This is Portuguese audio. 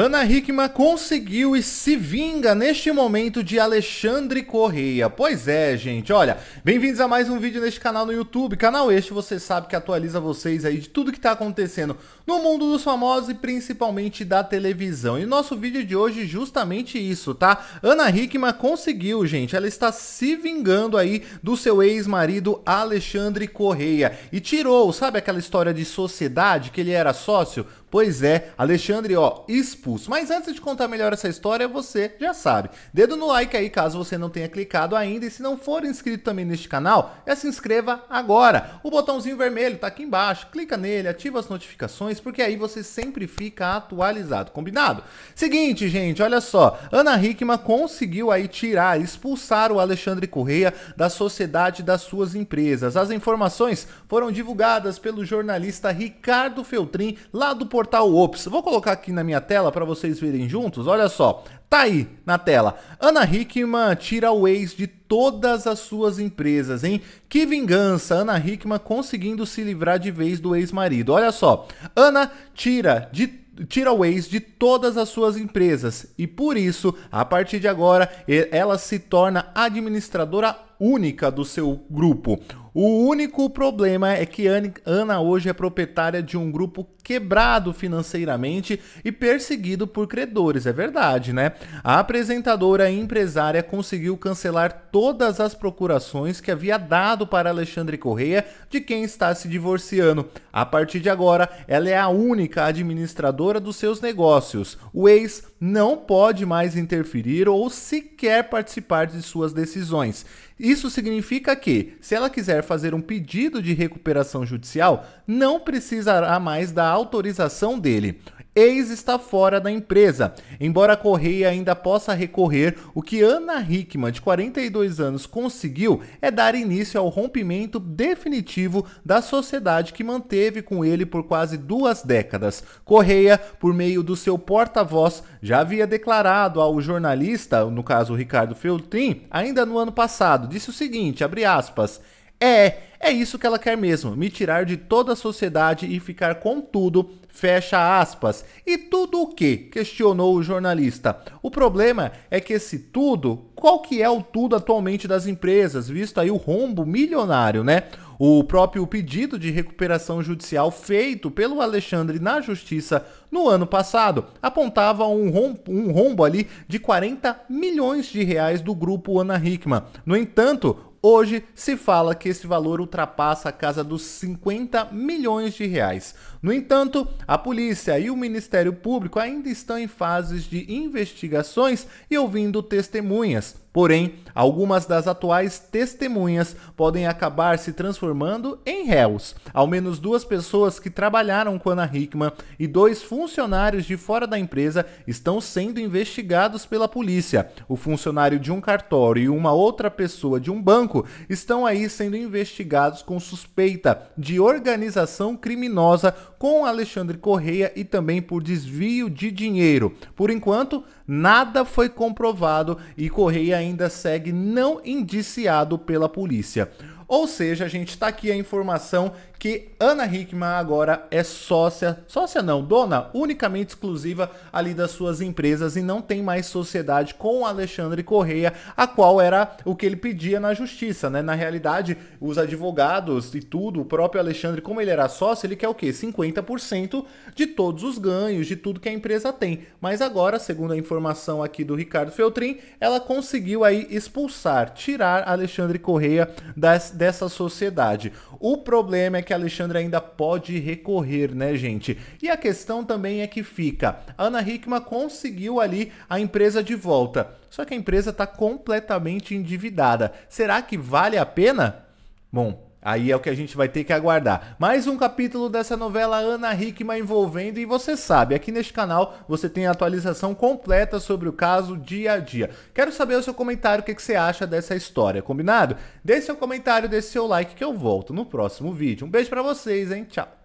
Ana Hickman conseguiu e se vinga neste momento de Alexandre Correia. Pois é, gente, olha, bem-vindos a mais um vídeo neste canal no YouTube. Canal este, você sabe que atualiza vocês aí de tudo que está acontecendo no mundo dos famosos e principalmente da televisão. E nosso vídeo de hoje é justamente isso, tá? Ana Hickman conseguiu, gente, ela está se vingando aí do seu ex-marido Alexandre Correia e tirou, sabe aquela história de sociedade que ele era sócio? Pois é, Alexandre, ó, expulso. Mas antes de contar melhor essa história, você já sabe. Dedo no like aí caso você não tenha clicado ainda. E se não for inscrito também neste canal, é se inscreva agora. O botãozinho vermelho tá aqui embaixo. Clica nele, ativa as notificações, porque aí você sempre fica atualizado. Combinado? Seguinte, gente, olha só. Ana Hickman conseguiu aí tirar, expulsar o Alexandre Correia da sociedade das suas empresas. As informações foram divulgadas pelo jornalista Ricardo Feltrin, lá do Ops. Vou colocar aqui na minha tela para vocês verem juntos. Olha só, tá aí na tela. Ana Hickman tira o ex de todas as suas empresas, hein? Que vingança! Ana Hickman conseguindo se livrar de vez do ex-marido. Olha só, Ana tira de tira o ex de todas as suas empresas e por isso, a partir de agora, ela se torna administradora única do seu grupo. O único problema é que Ana hoje é proprietária de um grupo quebrado financeiramente e perseguido por credores, é verdade, né? A apresentadora e empresária conseguiu cancelar todas as procurações que havia dado para Alexandre Correia de quem está se divorciando. A partir de agora, ela é a única administradora dos seus negócios. O ex não pode mais interferir ou sequer participar de suas decisões. Isso significa que, se ela quiser fazer um pedido de recuperação judicial, não precisará mais da autorização dele. Eis está fora da empresa. Embora Correia ainda possa recorrer, o que Ana Hickman, de 42 anos, conseguiu é dar início ao rompimento definitivo da sociedade que manteve com ele por quase duas décadas. Correia, por meio do seu porta-voz, já havia declarado ao jornalista, no caso Ricardo Feltrin, ainda no ano passado, disse o seguinte, abre aspas, é, é isso que ela quer mesmo, me tirar de toda a sociedade e ficar com tudo, fecha aspas. E tudo o que? Questionou o jornalista. O problema é que esse tudo, qual que é o tudo atualmente das empresas, visto aí o rombo milionário, né? O próprio pedido de recuperação judicial feito pelo Alexandre na justiça no ano passado apontava um rombo, um rombo ali de 40 milhões de reais do grupo Ana Hickman. No entanto, Hoje se fala que esse valor ultrapassa a casa dos 50 milhões de reais. No entanto, a polícia e o Ministério Público ainda estão em fases de investigações e ouvindo testemunhas. Porém, algumas das atuais testemunhas podem acabar se transformando em réus. Ao menos duas pessoas que trabalharam com Ana Hickman e dois funcionários de fora da empresa estão sendo investigados pela polícia. O funcionário de um cartório e uma outra pessoa de um banco estão aí sendo investigados com suspeita de organização criminosa com Alexandre Correia e também por desvio de dinheiro. Por enquanto, nada foi comprovado e Correia ainda segue não indiciado pela polícia. Ou seja, a gente está aqui a informação que Ana Hickman agora é sócia, sócia não, dona unicamente exclusiva ali das suas empresas e não tem mais sociedade com Alexandre Correia, a qual era o que ele pedia na justiça, né? Na realidade, os advogados e tudo, o próprio Alexandre, como ele era sócio, ele quer o quê? 50% de todos os ganhos, de tudo que a empresa tem. Mas agora, segundo a informação aqui do Ricardo Feltrin, ela conseguiu aí expulsar, tirar Alexandre Correia das, dessa sociedade. O problema é que Alexandre ainda pode recorrer, né, gente? E a questão também é que fica: Ana Hickman conseguiu ali a empresa de volta, só que a empresa está completamente endividada. Será que vale a pena? Bom, Aí é o que a gente vai ter que aguardar. Mais um capítulo dessa novela Ana Hickman envolvendo, e você sabe, aqui neste canal você tem a atualização completa sobre o caso dia a dia. Quero saber o seu comentário, o que, que você acha dessa história, combinado? Deixe seu comentário, deixe seu like que eu volto no próximo vídeo. Um beijo para vocês, hein? Tchau!